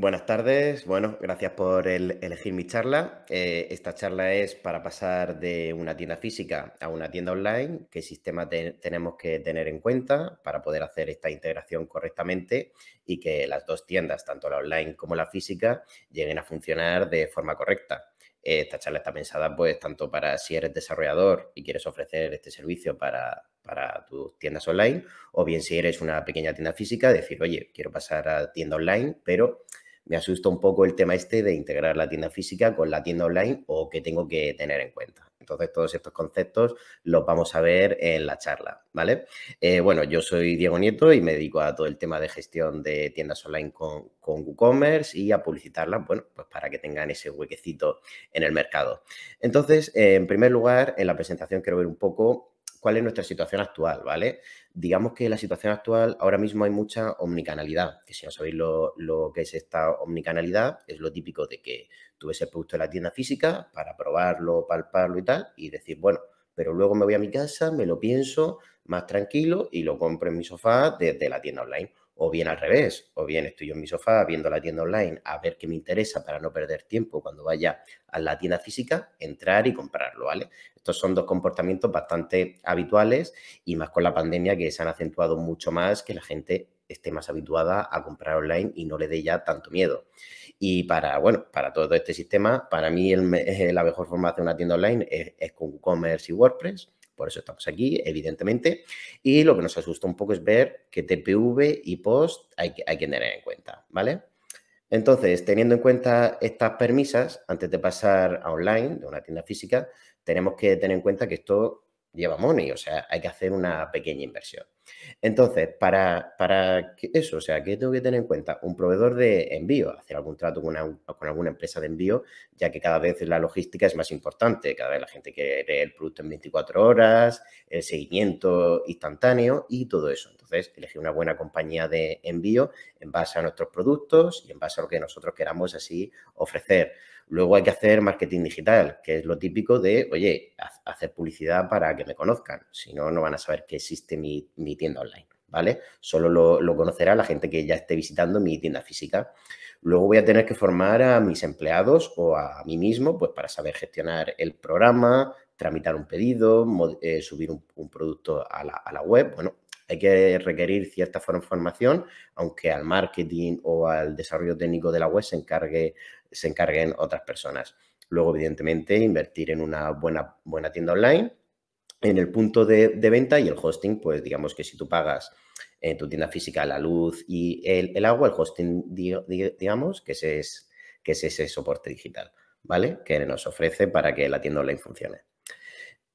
Buenas tardes. Bueno, gracias por elegir mi charla. Eh, esta charla es para pasar de una tienda física a una tienda online, qué sistema tenemos que tener en cuenta para poder hacer esta integración correctamente y que las dos tiendas, tanto la online como la física, lleguen a funcionar de forma correcta. Eh, esta charla está pensada pues tanto para si eres desarrollador y quieres ofrecer este servicio para, para tus tiendas online, o bien si eres una pequeña tienda física, decir, oye, quiero pasar a tienda online, pero me asusta un poco el tema este de integrar la tienda física con la tienda online o que tengo que tener en cuenta. Entonces, todos estos conceptos los vamos a ver en la charla, ¿vale? Eh, bueno, yo soy Diego Nieto y me dedico a todo el tema de gestión de tiendas online con, WooCommerce y a publicitarlas, bueno, pues para que tengan ese huequecito en el mercado. Entonces, en primer lugar, en la presentación quiero ver un poco cuál es nuestra situación actual, ¿vale? Digamos que la situación actual, ahora mismo hay mucha omnicanalidad, que si no sabéis lo, que es esta omnicanalidad, es lo típico de que tú ves el producto en la tienda física para probarlo, palparlo y tal, y decir, bueno, pero luego me voy a mi casa, me lo pienso más tranquilo y lo compro en mi sofá desde la tienda online. O bien al revés, o bien estoy yo en mi sofá viendo la tienda online a ver qué me interesa para no perder tiempo cuando vaya a la tienda física, entrar y comprarlo, ¿vale? Estos son dos comportamientos bastante habituales y más con la pandemia que se han acentuado mucho más que la gente esté más habituada a comprar online y no le dé ya tanto miedo. Y para, bueno, para todo este sistema, para mí la mejor forma de hacer una tienda online es, con WooCommerce y WordPress por eso estamos aquí, evidentemente. Y lo que nos asusta un poco es ver que TPV y POST hay que, hay que tener en cuenta, ¿vale? Entonces, teniendo en cuenta estas permisas, antes de pasar a online, de una tienda física, tenemos que tener en cuenta que esto lleva money, o sea, hay que hacer una pequeña inversión. Entonces, para, para eso, o sea, ¿qué tengo que tener en cuenta? Un proveedor de envío, hacer algún trato con, alguna empresa de envío, ya que cada vez la logística es más importante, cada vez la gente quiere el producto en 24 horas, el seguimiento instantáneo y todo eso. Entonces, elegir una buena compañía de envío en base a nuestros productos y en base a lo que nosotros queramos así ofrecer. Luego hay que hacer marketing digital, que es lo típico de, oye, hacer publicidad para que me conozcan, si no, no van a saber que existe mi tienda online, ¿vale? Solo lo, conocerá la gente que ya esté visitando mi tienda física. Luego voy a tener que formar a mis empleados o a mí mismo, pues para saber gestionar el programa, tramitar un pedido, eh, subir un, producto a la, a la, web. Bueno, hay que requerir cierta formación, aunque al marketing o al desarrollo técnico de la web se, encargue, se encarguen otras personas. Luego, evidentemente, invertir en una buena, buena tienda online en el punto de, venta y el hosting, pues digamos que si tú pagas en tu tienda física la luz y el, agua, el hosting, digamos, que es, que es ese soporte digital, ¿vale? Que nos ofrece para que la tienda online funcione.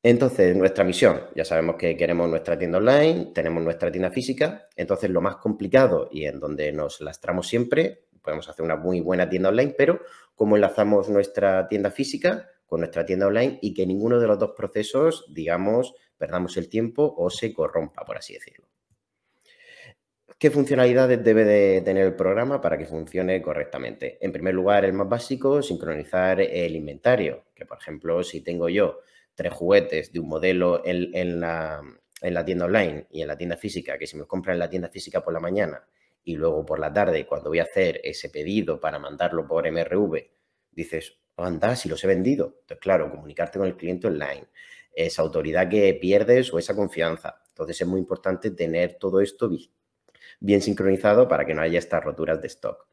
Entonces, nuestra misión, ya sabemos que queremos nuestra tienda online, tenemos nuestra tienda física, entonces lo más complicado y en donde nos lastramos siempre, podemos hacer una muy buena tienda online, pero ¿Cómo enlazamos nuestra tienda física con nuestra tienda online y que ninguno de los dos procesos, digamos, perdamos el tiempo o se corrompa, por así decirlo. ¿Qué funcionalidades debe de tener el programa para que funcione correctamente? En primer lugar, el más básico, sincronizar el inventario, que por ejemplo, si tengo yo tres juguetes de un modelo en, la, en la tienda online y en la tienda física, que si me compran en la tienda física por la mañana y luego por la tarde, cuando voy a hacer ese pedido para mandarlo por MRV, dices, anda, si los he vendido. Entonces, claro, comunicarte con el cliente online, esa autoridad que pierdes o esa confianza. Entonces, es muy importante tener todo esto bien sincronizado para que no haya estas roturas de stock.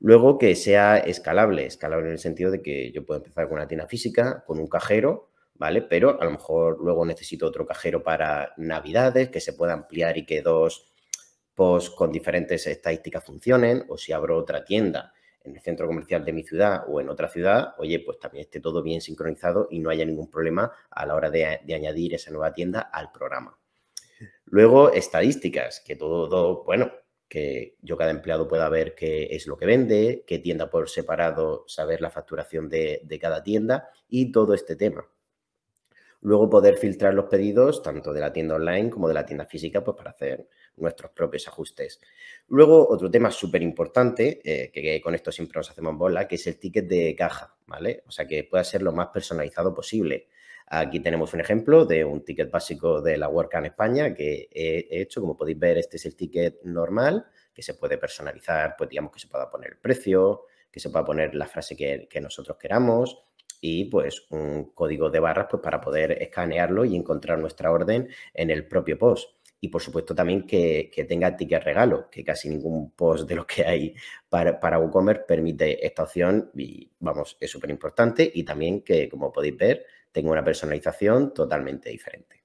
Luego, que sea escalable, escalable en el sentido de que yo puedo empezar con una tienda física, con un cajero, ¿vale? Pero a lo mejor luego necesito otro cajero para navidades, que se pueda ampliar y que dos posts con diferentes estadísticas funcionen, o si abro otra tienda en el centro comercial de mi ciudad o en otra ciudad, oye, pues también esté todo bien sincronizado y no haya ningún problema a la hora de, añadir esa nueva tienda al programa. Luego, estadísticas, que todo, bueno, que yo cada empleado pueda ver qué es lo que vende, qué tienda por separado, saber la facturación de cada tienda y todo este tema luego poder filtrar los pedidos tanto de la tienda online como de la tienda física pues para hacer nuestros propios ajustes. Luego, otro tema súper importante, eh, que, con esto siempre nos hacemos bola, que es el ticket de caja, ¿vale? O sea, que pueda ser lo más personalizado posible. Aquí tenemos un ejemplo de un ticket básico de la en España que he hecho. Como podéis ver, este es el ticket normal, que se puede personalizar, pues digamos que se pueda poner el precio, que se pueda poner la frase que, que nosotros queramos, y pues un código de barras pues, para poder escanearlo y encontrar nuestra orden en el propio post. Y por supuesto también que, tenga ticket regalo, que casi ningún post de lo que hay para, para WooCommerce permite esta opción y vamos, es súper importante y también que como podéis ver tengo una personalización totalmente diferente.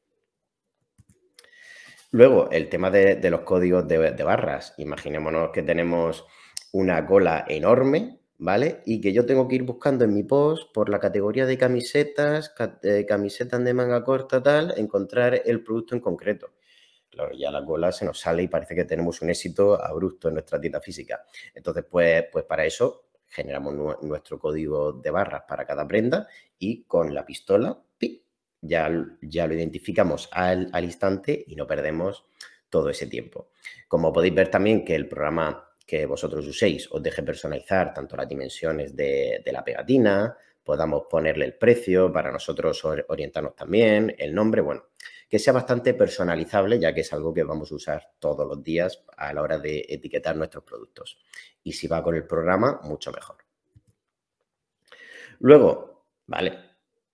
Luego, el tema de, los códigos de, de barras. Imaginémonos que tenemos una cola enorme ¿vale? Y que yo tengo que ir buscando en mi post por la categoría de camisetas, eh, camisetas de manga corta, tal, encontrar el producto en concreto. Claro, ya la cola se nos sale y parece que tenemos un éxito abrupto en nuestra tienda física. Entonces, pues, pues para eso generamos nuestro código de barras para cada prenda y con la pistola Ya, ya lo identificamos al, al instante y no perdemos todo ese tiempo. Como podéis ver también que el programa que vosotros uséis os deje personalizar tanto las dimensiones de, la pegatina, podamos ponerle el precio, para nosotros orientarnos también, el nombre, bueno, que sea bastante personalizable, ya que es algo que vamos a usar todos los días a la hora de etiquetar nuestros productos. Y si va con el programa, mucho mejor. Luego, vale,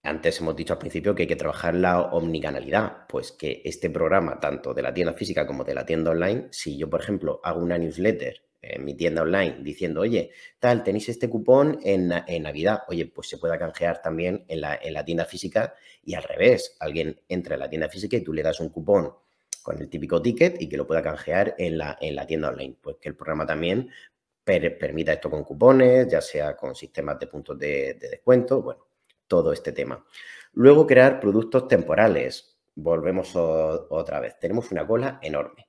antes hemos dicho al principio que hay que trabajar la omnicanalidad, pues que este programa, tanto de la tienda física como de la tienda online, si yo, por ejemplo, hago una newsletter en mi tienda online diciendo, oye, tal, tenéis este cupón en, Navidad, oye, pues se pueda canjear también en la, en la, tienda física y al revés, alguien entra en la tienda física y tú le das un cupón con el típico ticket y que lo pueda canjear en la, en la tienda online. Pues que el programa también permita esto con cupones, ya sea con sistemas de puntos de, descuento, bueno, todo este tema. Luego crear productos temporales. Volvemos otra vez. Tenemos una cola enorme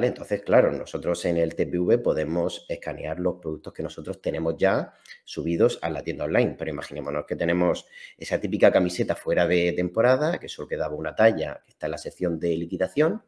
entonces, claro, nosotros en el TPV podemos escanear los productos que nosotros tenemos ya subidos a la tienda online, pero imaginémonos que tenemos esa típica camiseta fuera de temporada, que solo quedaba una talla, que está en la sección de liquidación,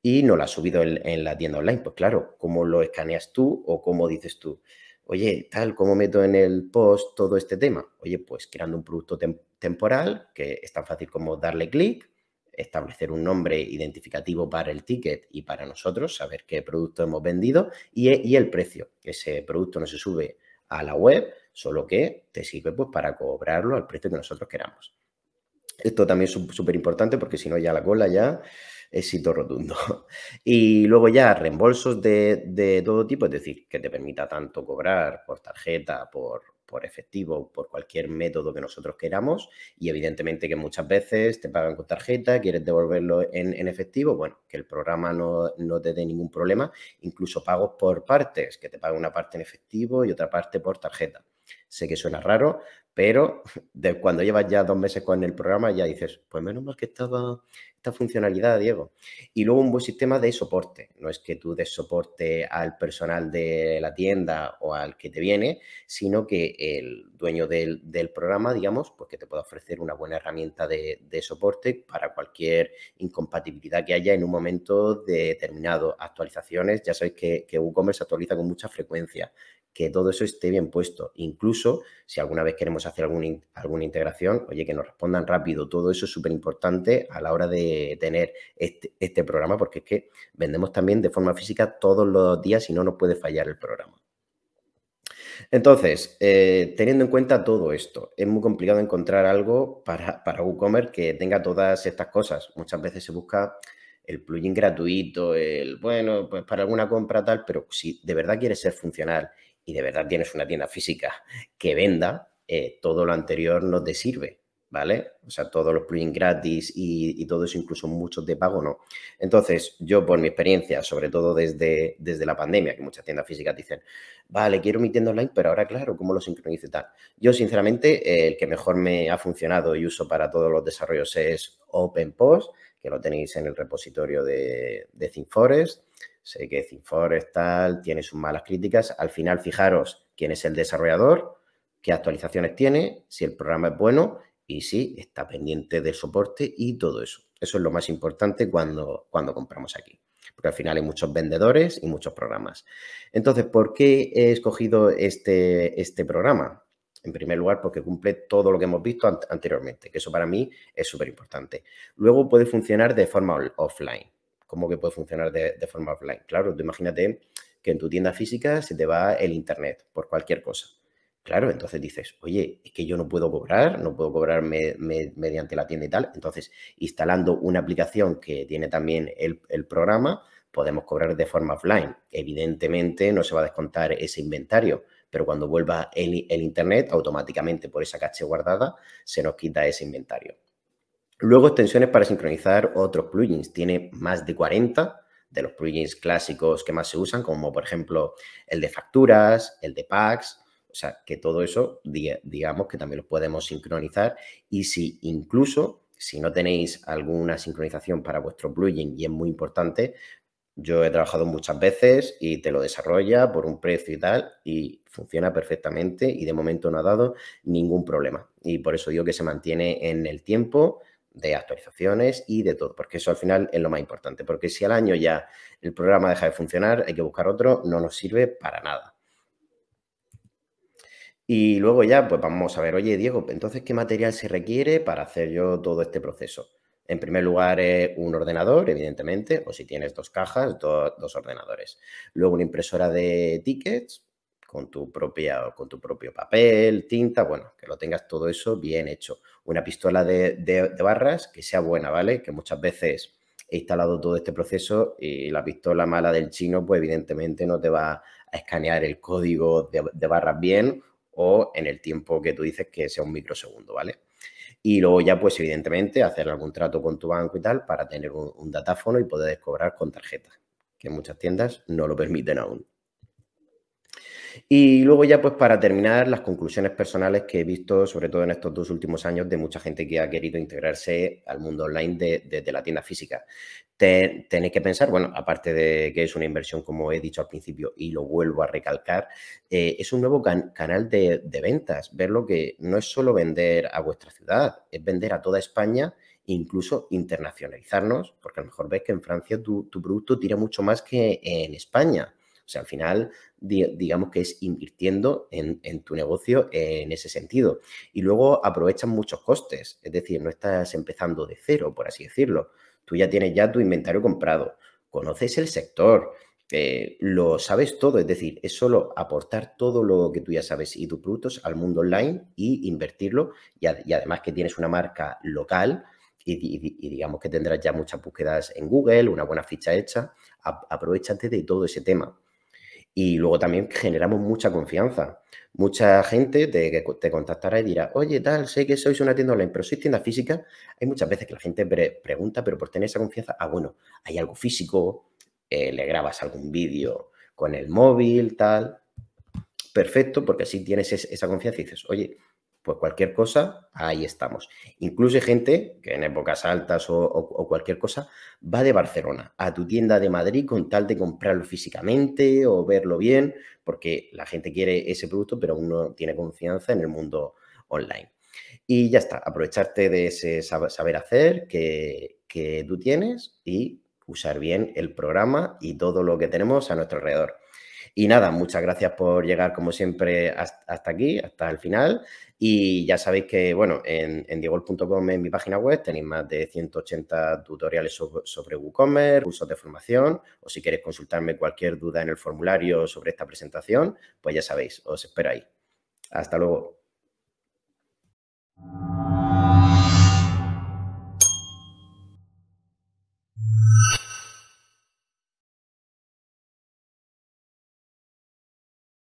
y no la ha subido en, la tienda online. Pues claro, ¿cómo lo escaneas tú o cómo dices tú? Oye, tal, ¿cómo meto en el post todo este tema? Oye, pues creando un producto temporal, que es tan fácil como darle clic, establecer un nombre identificativo para el ticket y para nosotros, saber qué producto hemos vendido y, el precio. Ese producto no se sube a la web, solo que te sirve pues, para cobrarlo al precio que nosotros queramos. Esto también es súper importante porque si no ya la cola ya éxito rotundo. Y luego ya reembolsos de, de, todo tipo, es decir, que te permita tanto cobrar por tarjeta, por por efectivo por cualquier método que nosotros queramos y evidentemente que muchas veces te pagan con tarjeta, quieres devolverlo en, efectivo, bueno, que el programa no, no te dé ningún problema, incluso pagos por partes, que te paguen una parte en efectivo y otra parte por tarjeta. Sé que suena raro, pero de cuando llevas ya dos meses con el programa ya dices, pues menos mal que estaba esta funcionalidad, Diego. Y luego un buen sistema de soporte. No es que tú des soporte al personal de la tienda o al que te viene, sino que el dueño del, programa, digamos, pues que te pueda ofrecer una buena herramienta de, soporte para cualquier incompatibilidad que haya en un momento determinado. Actualizaciones, ya sabéis que, que WooCommerce actualiza con mucha frecuencia que todo eso esté bien puesto. Incluso si alguna vez queremos hacer alguna integración, oye, que nos respondan rápido. Todo eso es súper importante a la hora de tener este, este, programa, porque es que vendemos también de forma física todos los días y no nos puede fallar el programa. Entonces, eh, teniendo en cuenta todo esto, es muy complicado encontrar algo para, para, WooCommerce que tenga todas estas cosas. Muchas veces se busca el plugin gratuito, el bueno, pues para alguna compra tal, pero si de verdad quieres ser funcional y de verdad tienes una tienda física que venda, eh, todo lo anterior no te sirve, ¿vale? O sea, todos los plugins gratis y, y, todo eso, incluso muchos de pago, no. Entonces, yo por mi experiencia, sobre todo desde, desde la pandemia, que muchas tiendas físicas dicen, vale, quiero mi tienda online, pero ahora, claro, ¿cómo lo sincronizo tal? Yo, sinceramente, eh, el que mejor me ha funcionado y uso para todos los desarrollos es OpenPost, que lo tenéis en el repositorio de, de ThinkForest. Sé que Zinforestal tal tiene sus malas críticas. Al final, fijaros quién es el desarrollador, qué actualizaciones tiene, si el programa es bueno y si está pendiente del soporte y todo eso. Eso es lo más importante cuando, cuando compramos aquí porque al final hay muchos vendedores y muchos programas. Entonces, ¿por qué he escogido este, este programa? En primer lugar, porque cumple todo lo que hemos visto anteriormente, que eso para mí es súper importante. Luego puede funcionar de forma offline cómo que puede funcionar de, forma offline. Claro, tú imagínate que en tu tienda física se te va el internet por cualquier cosa. Claro, entonces dices, oye, es que yo no puedo cobrar, no puedo cobrar mediante la tienda y tal. Entonces, instalando una aplicación que tiene también el, programa, podemos cobrar de forma offline. Evidentemente, no se va a descontar ese inventario, pero cuando vuelva el, el Internet, automáticamente por esa caché guardada se nos quita ese inventario. Luego extensiones para sincronizar otros plugins. Tiene más de 40 de los plugins clásicos que más se usan, como por ejemplo el de facturas, el de packs. O sea, que todo eso, digamos que también los podemos sincronizar. Y si incluso, si no tenéis alguna sincronización para vuestro plugin y es muy importante, yo he trabajado muchas veces y te lo desarrolla por un precio y tal y funciona perfectamente y de momento no ha dado ningún problema. Y por eso digo que se mantiene en el tiempo, de actualizaciones y de todo, porque eso al final es lo más importante, porque si al año ya el programa deja de funcionar, hay que buscar otro, no nos sirve para nada. Y luego ya, pues vamos a ver, oye Diego, entonces, ¿qué material se requiere para hacer yo todo este proceso? En primer lugar, eh, un ordenador, evidentemente, o si tienes dos cajas, dos ordenadores. Luego una impresora de tickets con tu, propia, con tu propio papel, tinta, bueno, que lo tengas todo eso bien hecho una pistola de, barras que sea buena, ¿vale? Que muchas veces he instalado todo este proceso y la pistola mala del chino, pues evidentemente no te va a escanear el código de, barras bien o en el tiempo que tú dices que sea un microsegundo, ¿vale? Y luego ya, pues evidentemente, hacer algún trato con tu banco y tal para tener un, un datáfono y poder cobrar con tarjeta, que muchas tiendas no lo permiten aún. Y luego ya, pues para terminar, las conclusiones personales que he visto, sobre todo en estos dos últimos años, de mucha gente que ha querido integrarse al mundo online desde de, la tienda física. tenéis que pensar, bueno, aparte de que es una inversión, como he dicho al principio, y lo vuelvo a recalcar, eh, es un nuevo canal de, ventas. Ver lo que no es solo vender a vuestra ciudad, es vender a toda España incluso internacionalizarnos, porque a lo mejor ves que en Francia tu, tu producto tira mucho más que en España. O sea, al final, digamos que es invirtiendo en, tu negocio en ese sentido. Y luego aprovechas muchos costes, es decir, no estás empezando de cero, por así decirlo. Tú ya tienes ya tu inventario comprado, conoces el sector, eh, lo sabes todo, es decir, es solo aportar todo lo que tú ya sabes y tus productos al mundo online y invertirlo. Y, además que tienes una marca local, y, y, digamos que tendrás ya muchas búsquedas en Google, una buena ficha hecha, aprovechate de todo ese tema. Y luego también generamos mucha confianza. Mucha gente te, te contactará y dirá, oye, tal, sé que sois una tienda online, pero sois tienda física. Hay muchas veces que la gente pregunta, pero por tener esa confianza, ah, bueno, hay algo físico, eh, le grabas algún vídeo con el móvil, tal. Perfecto, porque así tienes esa confianza y dices, oye, pues cualquier cosa, ahí estamos. Incluso gente que en épocas altas o, cualquier cosa va de Barcelona a tu tienda de Madrid con tal de comprarlo físicamente o verlo bien, porque la gente quiere ese producto, pero aún no tiene confianza en el mundo online. Y ya está, aprovecharte de ese saber hacer que tú tienes y usar bien el programa y todo lo que tenemos a nuestro alrededor. Y nada, muchas gracias por llegar como siempre hasta aquí, hasta el final. Y ya sabéis que, bueno, en, diegol.com, en mi página web, tenéis más de 180 tutoriales sobre, sobre, WooCommerce, cursos de formación, o si queréis consultarme cualquier duda en el formulario sobre esta presentación, pues ya sabéis, os espero ahí. Hasta luego.